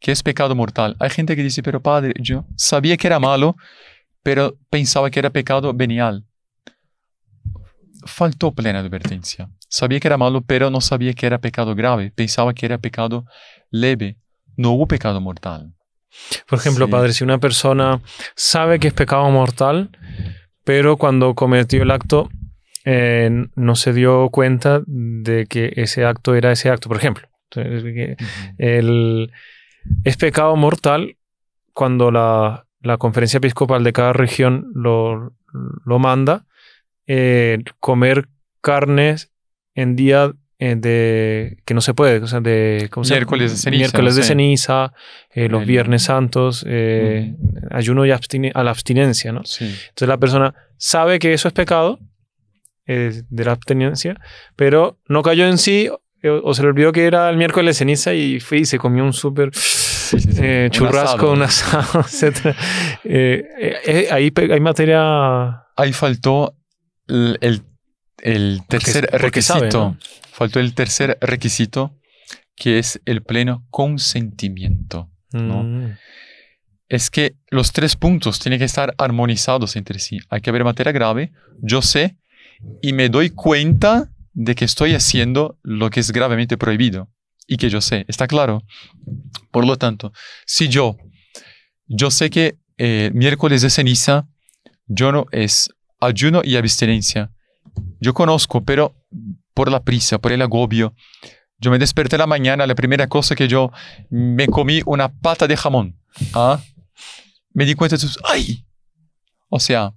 que es pecado mortal. Hay gente que dice, pero padre, yo sabía que era malo, pero pensaba que era pecado venial. Faltó plena advertencia. Sabía que era malo, pero no sabía que era pecado grave. Pensaba que era pecado leve. No hubo pecado mortal. Por ejemplo, padre, si una persona sabe que es pecado mortal, pero cuando cometió el acto eh, no se dio cuenta de que ese acto era ese acto, por ejemplo. es pecado mortal cuando la, conferencia episcopal de cada región lo, manda, eh, comer carnes en día eh, de que no se puede, o sea, de ¿cómo miércoles de ceniza, miércoles de ceniza eh, los viernes santos, eh, ayuno y abstine, a la abstinencia, ¿no? Entonces la persona sabe que eso es pecado de la abstinencia, pero no cayó en sí o, se le olvidó que era el miércoles de ceniza y fue y se comió un súper churrasco, un asado, (laughs) etc. ahí hay materia... Ahí faltó el, el el tercer requisito, faltó el tercer requisito, que es el pleno consentimiento. ¿no? Mm. Es que los tres puntos tienen que estar armonizados entre sí. Hay que haber materia grave, yo sé y me doy cuenta de que estoy haciendo lo que es gravemente prohibido y que yo sé, ¿está claro? Por lo tanto, si yo, yo sé que eh, miércoles de ceniza, yo no es ayuno y abstinencia, yo conozco, pero por la prisa, por el agobio. Yo me desperté la mañana, la primera cosa que yo me comí una pata de jamón. ¿ah? Me di cuenta de sus... ¡Ay! O sea,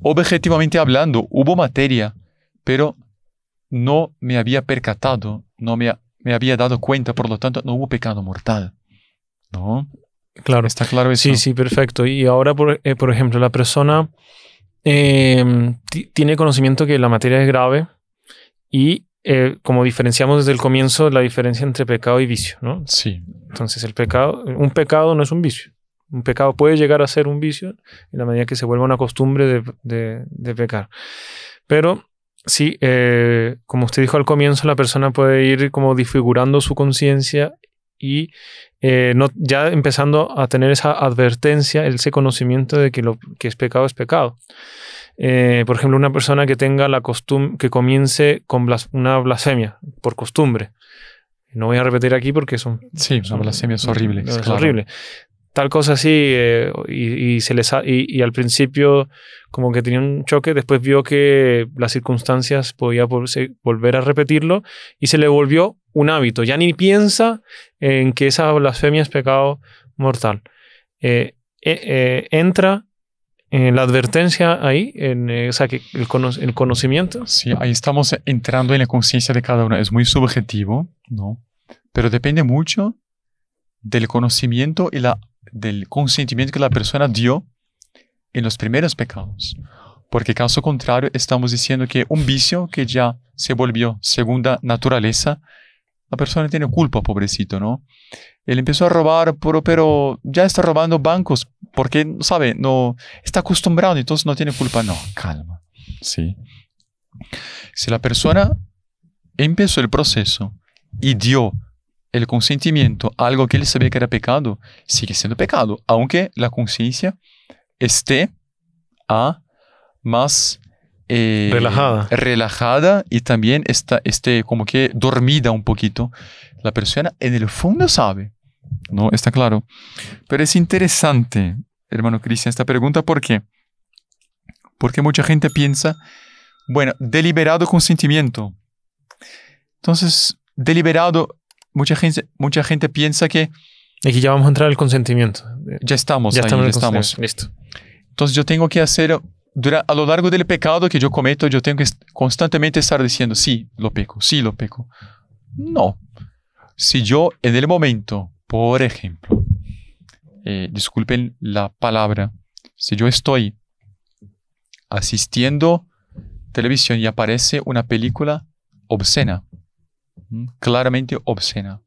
objetivamente hablando, hubo materia, pero no me había percatado, no me, había dado cuenta, por lo tanto, no hubo pecado mortal. ¿No? Claro. Está claro eso. Sí, sí, perfecto. Y ahora, por eh, ejemplo, la persona Em, tiene conocimiento que la materia es grave y eh, como diferenciamos desde el comienzo la diferencia entre pecado y vicio, ¿no? Sí. Entonces el pecado, un pecado no es un vicio. Un pecado puede llegar a ser un vicio en la medida que se vuelva una costumbre de, pecar. Pero sí, eh, como usted dijo al comienzo, la persona puede ir como disfigurando su conciencia y eh, no, ya empezando a tener esa advertencia, ese conocimiento de que lo que es pecado es pecado. Eh, por ejemplo, una persona que tenga la costumbre, que comience con una blasfemia por costumbre. No voy a repetir aquí porque son... Sí, son, blasfemias blasfemia horrible. Es, horrible. Tal cosa así, eh, y, se les y, al principio como que tenía un choque, después vio que las circunstancias podía volver a repetirlo y se le volvió un hábito, ya ni piensa en que esa blasfemia es pecado mortal. Eh, eh, eh, entra en la advertencia ahí, en, el, conocimiento. Sí, ahí estamos entrando en la conciencia de cada uno. Es muy subjetivo, ¿no? Pero depende mucho del conocimiento y la, del consentimiento que la persona dio en los primeros pecados. Porque caso contrario, estamos diciendo que un vicio que ya se volvió segunda naturaleza la persona tiene culpa, pobrecito, ¿no? Él empezó a robar, pero, pero ya está robando bancos porque, ¿sabe? No, está acostumbrado, entonces no tiene culpa. No, calma, ¿sí? Si la persona empezó el proceso y dio el consentimiento a algo que él sabía que era pecado, sigue siendo pecado, aunque la conciencia esté a más Em, relajada. Relajada y también está, este como que dormida un poquito. La persona en el fondo sabe, ¿no? Está claro. Pero es interesante, hermano Cristian, esta pregunta, ¿por qué? Porque mucha gente piensa, bueno, deliberado consentimiento. Entonces, deliberado, mucha gente, mucha gente piensa que... Aquí ya vamos a entrar al consentimiento. Ya estamos, ya, estamos, ya estamos. Listo. Entonces yo tengo que hacer a lo largo del pecado que yo cometo, yo tengo que constantemente estar diciendo, sí, lo peco, sí, lo peco. No. Si yo en el momento, por ejemplo, eh, disculpen la palabra, si yo estoy asistiendo televisión y aparece una película obscena, claramente obscena,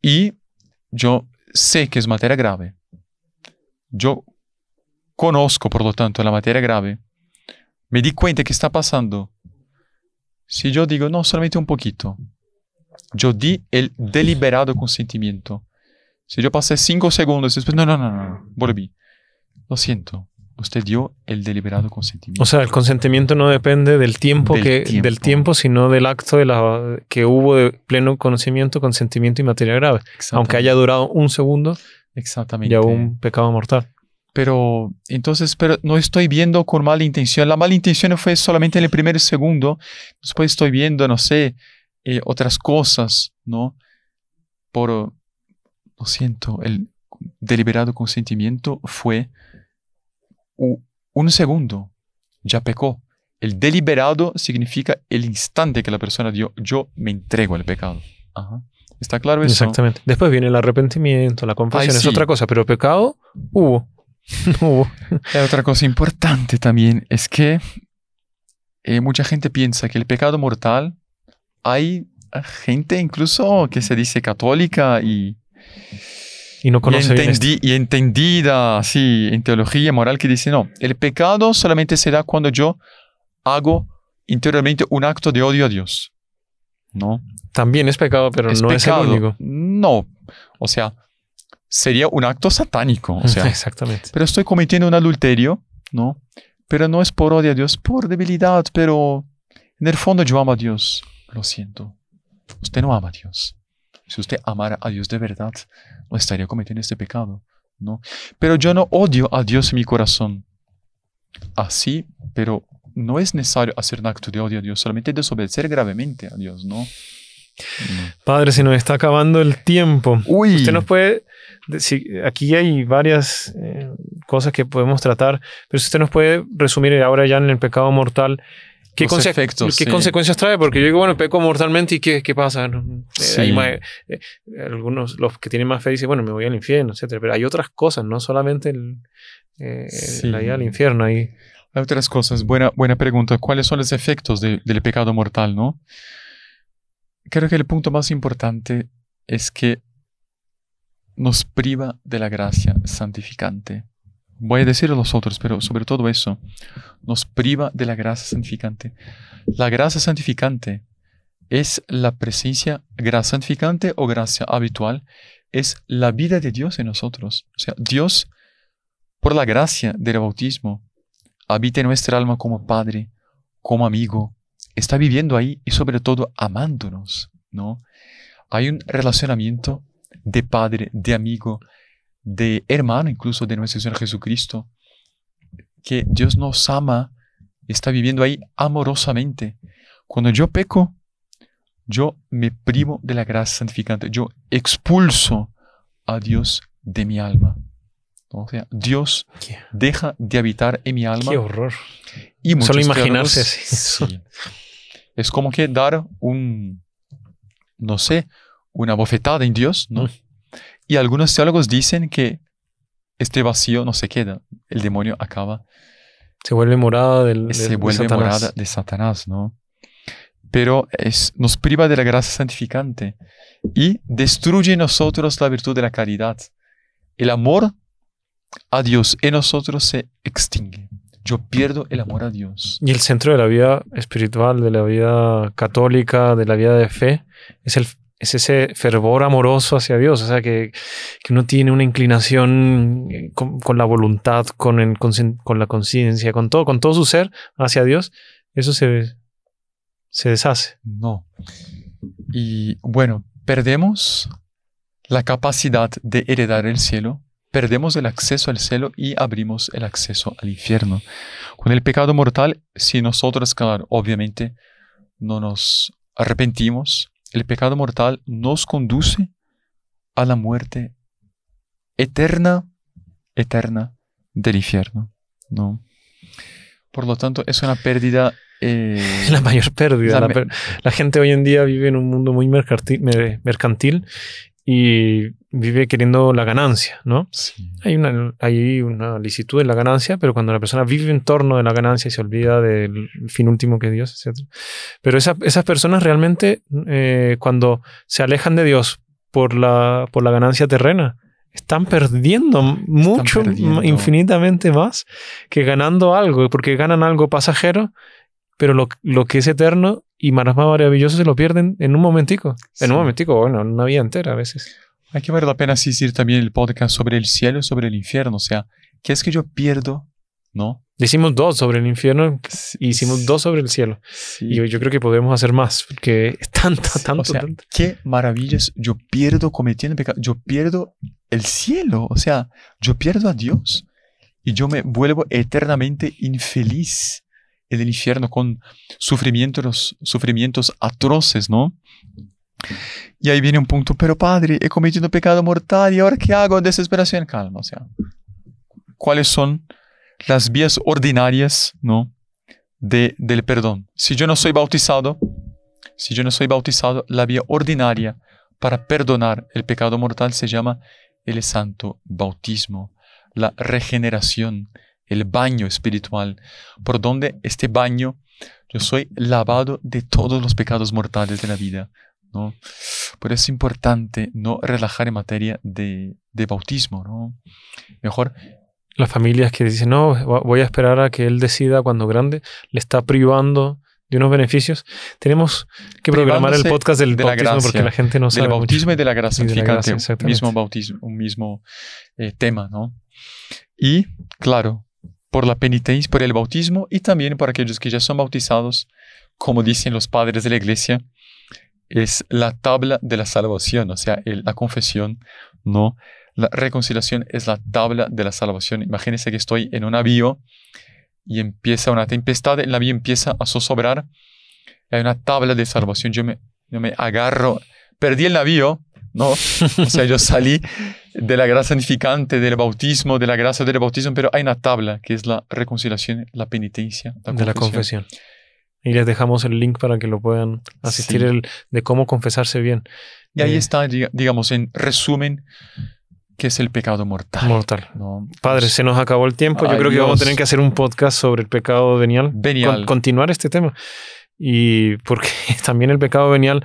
y yo sé que es materia grave, yo conozco, por lo tanto, la materia grave, me di cuenta que está pasando. Si yo digo, no, solamente un poquito, yo di el deliberado consentimiento. Si yo pasé cinco segundos después, no, no, no, no, volví. Lo siento, usted dio el deliberado consentimiento. O sea, el consentimiento no depende del tiempo, que, Del tiempo sino del acto de la, que hubo de pleno conocimiento, consentimiento y materia grave. Aunque haya durado un segundo, Exactamente. ya hubo un pecado mortal. Pero entonces, pero no estoy viendo con mala intención. La mala intención fue solamente en el primer segundo. Después estoy viendo, no sé, eh, otras cosas, ¿no? Por, oh, lo siento, el deliberado consentimiento fue un segundo. Ya pecó. El deliberado significa el instante que la persona dio, yo me entrego al pecado. ¿Está claro eso? Exactamente. Después viene el arrepentimiento, la confesión, es otra cosa, pero pecado hubo. (laughs) No. Eh, otra cosa importante también es que eh, mucha gente piensa que el pecado mortal, hay ah, gente incluso que se dice católica y, y no conoce y, entendida en teología moral que dice, no, el pecado solamente se da cuando yo hago interiormente un acto de odio a Dios. ¿No? También es pecado, pero no es el único. No, o sea, sería un acto satánico. O sea, (laughs) Exactamente. Pero estoy cometiendo un adulterio, ¿no? Pero no es por odio a Dios, por debilidad, pero en el fondo yo amo a Dios. Lo siento. Usted no ama a Dios. Si usted amara a Dios de verdad, no estaría cometiendo este pecado, ¿no? Pero yo no odio a Dios en mi corazón. Así, pero no es necesario hacer un acto de odio a Dios, solamente desobedecer gravemente a Dios, ¿no? Padre, se nos está acabando el tiempo. Uy. Usted nos puede aquí hay varias eh, cosas que podemos tratar, pero si usted nos puede resumir ahora ya en el pecado mortal, ¿Qué, consecuencias trae? Porque yo digo, bueno, peco mortalmente y ¿qué, pasa? Eh, eh, algunos, los que tienen más fe dicen, bueno, me voy al infierno, etc. Pero hay otras cosas, no solamente el, la ida al infierno. Hay... otras cosas. Buena, buena pregunta. ¿Cuáles son los efectos del pecado mortal, no? Creo que el punto más importante es que nos priva de la gracia santificante. Voy a decir a los otros, pero sobre todo eso, nos priva de la gracia santificante. La gracia santificante es la presencia, gracia santificante o gracia habitual, es la vida de Dios en nosotros. O sea, Dios, por la gracia del bautismo, habita en nuestra alma como Padre, como amigo, está viviendo ahí y sobre todo amándonos, ¿no? Hay un relacionamiento de padre, de amigo, de hermano, incluso de nuestro Señor Jesucristo, que Dios nos ama, está viviendo ahí amorosamente. Cuando yo peco, yo me privo de la gracia santificante, yo expulso a Dios de mi alma. O sea, Dios deja de habitar en mi alma. Qué horror. Solo imaginarse eso. Es como que dar un, no sé, una bofetada en Dios, ¿no? Y algunos teólogos dicen que este vacío no se queda, el demonio acaba. Se vuelve morada del, Se vuelve de Satanás. morada de Satanás, ¿no? Pero nos priva de la gracia santificante y destruye en nosotros la virtud de la caridad. El amor a Dios en nosotros se extingue. Yo pierdo el amor a Dios. Y el centro de la vida espiritual, de la vida católica, de la vida de fe, es el es ese fervor amoroso hacia Dios, o sea, que, que tiene una inclinación eh, con, la voluntad, con, la conciencia, con todo, con todo su ser hacia Dios, eso se, se deshace. No. Y bueno, perdemos la capacidad de heredar el cielo, perdemos el acceso al cielo y abrimos el acceso al infierno. Con el pecado mortal, si nosotros, claro, obviamente, no nos arrepentimos, el pecado mortal nos conduce a la muerte eterna, eterna del infierno. ¿no? Por lo tanto, es una pérdida eh, (laughs) la mayor pérdida. La, gente hoy en día vive en un mundo muy mercantil y vive queriendo la ganancia, ¿no? Hay, una, hay una licitud en la ganancia, pero cuando la persona vive en torno de la ganancia y se olvida del fin último que Dios, etc. Pero esas personas realmente, eh, cuando se alejan de Dios por la, por la ganancia terrena, están perdiendo mucho, infinitamente más que ganando algo, porque ganan algo pasajero pero lo, que es eterno y más maravilloso se lo pierden en un momentico. En un momentico, bueno, en una vida entera a veces. Hay que ver la pena decir también el podcast sobre el cielo y sobre el infierno. O sea, ¿qué es que yo pierdo? ¿No? Hicimos dos sobre el infierno y hicimos dos sobre el cielo. Y yo creo que podemos hacer más, porque es tanto, tanto, o Qué maravillas yo pierdo cometiendo pecado. Yo pierdo el cielo. O sea, yo pierdo a Dios y yo me vuelvo eternamente infeliz el infierno con sufrimientos, sufrimientos atroces, ¿no? Y ahí viene un punto, pero padre, he cometido un pecado mortal y ahora qué hago? Desesperación, calma, o sea, ¿cuáles son las vías ordinarias, ¿no? De, del perdón. Si yo no soy bautizado, si yo no soy bautizado, la vía ordinaria para perdonar el pecado mortal se llama el santo bautismo, la regeneración el baño espiritual, por donde este baño yo soy lavado de todos los pecados mortales de la vida. ¿no? Por eso es importante no relajar en materia de, bautismo. ¿no? Mejor. Las familias que dicen, no, voy a esperar a que él decida cuando grande, le está privando de unos beneficios. Tenemos que programar el podcast del bautismo porque la gente no sabe. Del bautismo y de la gracia, el mismo bautismo, un mismo eh, tema, ¿no? Y, claro, por la penitencia, por el bautismo y también por aquellos que ya son bautizados, como dicen los padres de la iglesia, es la tabla de la salvación, o sea, la confesión, ¿no? La reconciliación es la tabla de la salvación. Imagínense que estoy en un navío y empieza una tempestad, el navío empieza a zozobrar, hay una tabla de salvación, yo me, yo me agarro, perdí el navío, ¿no? O sea, yo salí de la gracia santificante, del bautismo, de la gracia del bautismo, pero hay una tabla que es la reconciliación, la penitencia, la de la confesión. Y les dejamos el link para que lo puedan asistir el, de cómo confesarse bien. Y ahí eh, está, digamos, en resumen, que es el pecado mortal. Mortal. ¿no? Padre, se nos acabó el tiempo. Yo creo que vamos a tener que hacer un podcast sobre el pecado venial. Venial. continuar este tema. Y porque (laughs) también el pecado venial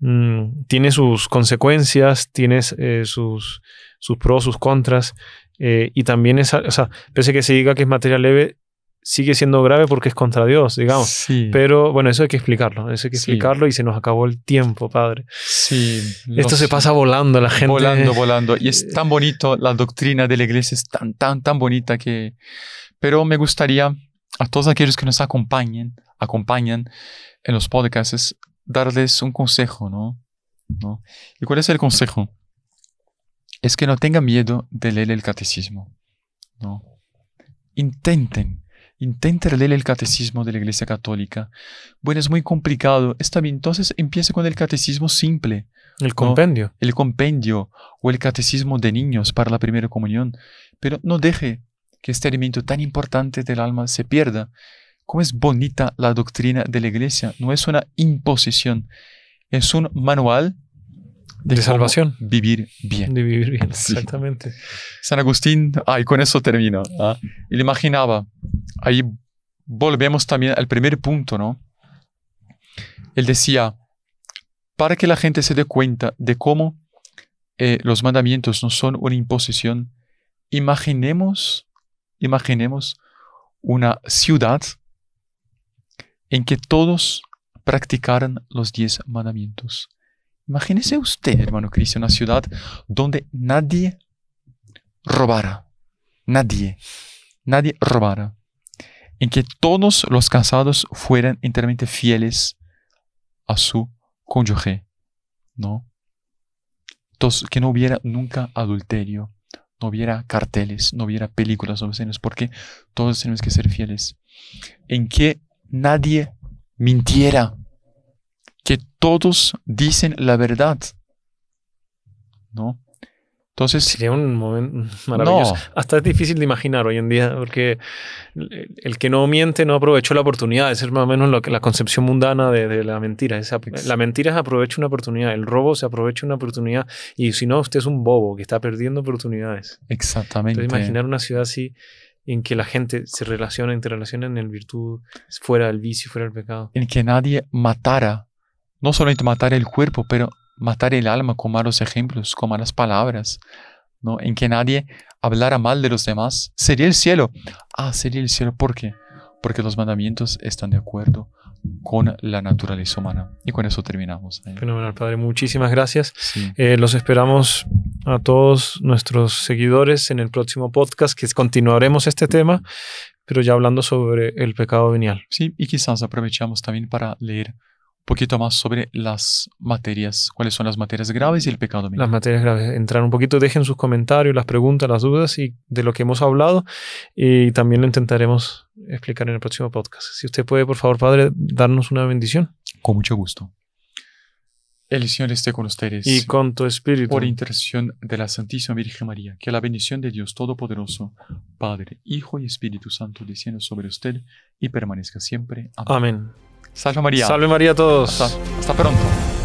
Mm, tiene sus consecuencias, tiene eh, sus, sus pros, sus contras. Eh, y también esa, o sea, pese a que se diga que es materia leve, sigue siendo grave porque es contra Dios, digamos. Sí. Pero bueno, eso hay que explicarlo, eso hay que explicarlo y se nos acabó el tiempo, Padre. Sí. Esto se pasa volando, la gente. Volando, (laughs) volando. Y es tan bonito, la doctrina de la iglesia es tan, tan, tan bonita que... Pero me gustaría a todos aquellos que nos acompañen, acompañan en los podcasts, darles un consejo, ¿no? ¿Y cuál es el consejo? Es que no tengan miedo de leer el catecismo, ¿no? Intenten, intenten leer el catecismo de la Iglesia Católica. Bueno, es muy complicado. Está bien, entonces empiece con el catecismo simple. El compendio. El compendio o el catecismo de niños para la primera comunión. Pero no deje que este alimento tan importante del alma se pierda. ¿Cómo es bonita la doctrina de la iglesia? No es una imposición, es un manual de, de salvación. Vivir bien. De vivir bien, exactamente. San Agustín, ay, con eso termino. Él ¿ah? imaginaba, ahí volvemos también al primer punto, ¿no? Él decía, para que la gente se dé cuenta de cómo eh, los mandamientos no son una imposición, imaginemos, imaginemos una ciudad en que todos practicaran los diez mandamientos. Imagínese usted, hermano Cristo, una ciudad donde nadie robara. Nadie. Nadie robara. En que todos los casados fueran enteramente fieles a su cónyuge. ¿No? Entonces, que no hubiera nunca adulterio, no hubiera carteles, no hubiera películas obscenas, porque todos tenemos que ser fieles. En que nadie mintiera, que todos dicen la verdad. ¿No? Entonces. Sería un momento maravilloso. Hasta es difícil de imaginar hoy en día, porque el que no miente no aprovechó la oportunidad. Esa es más o menos lo que, la concepción mundana de, la mentira. Es, la mentira se aprovecha una oportunidad, el robo se aprovecha una oportunidad, y si no, usted es un bobo que está perdiendo oportunidades. Exactamente. imaginar una ciudad así en que la gente se relaciona, relaciones en el virtud, fuera del vicio, fuera del pecado. En que nadie matara, no solamente matara el cuerpo, pero matar el alma con malos ejemplos, con malas palabras, ¿no? en que nadie hablara mal de los demás. Sería el cielo. Ah, sería el cielo. ¿Por qué? Porque los mandamientos están de acuerdo con la naturaleza humana. Y con eso terminamos. Eh. Fenomenal, Padre. Muchísimas gracias. Eh, los esperamos a todos nuestros seguidores en el próximo podcast, que continuaremos este tema, pero ya hablando sobre el pecado venial. Sí, y quizás aprovechamos también para leer poquito más sobre las materias, cuáles son las materias graves y el pecado Las materias graves, entrar un poquito, dejen sus comentarios, las preguntas, las dudas y de lo que hemos hablado y también lo intentaremos explicar en el próximo podcast. Si usted puede, por favor, Padre, darnos una bendición. Con mucho gusto. El Señor esté con ustedes. Y con tu espíritu. Por intercesión de la Santísima Virgen María, que la bendición de Dios Todopoderoso, Padre, Hijo y Espíritu Santo, descienda sobre usted y permanezca siempre. Amén. Salve María. Salve María a todos. hasta, pronto.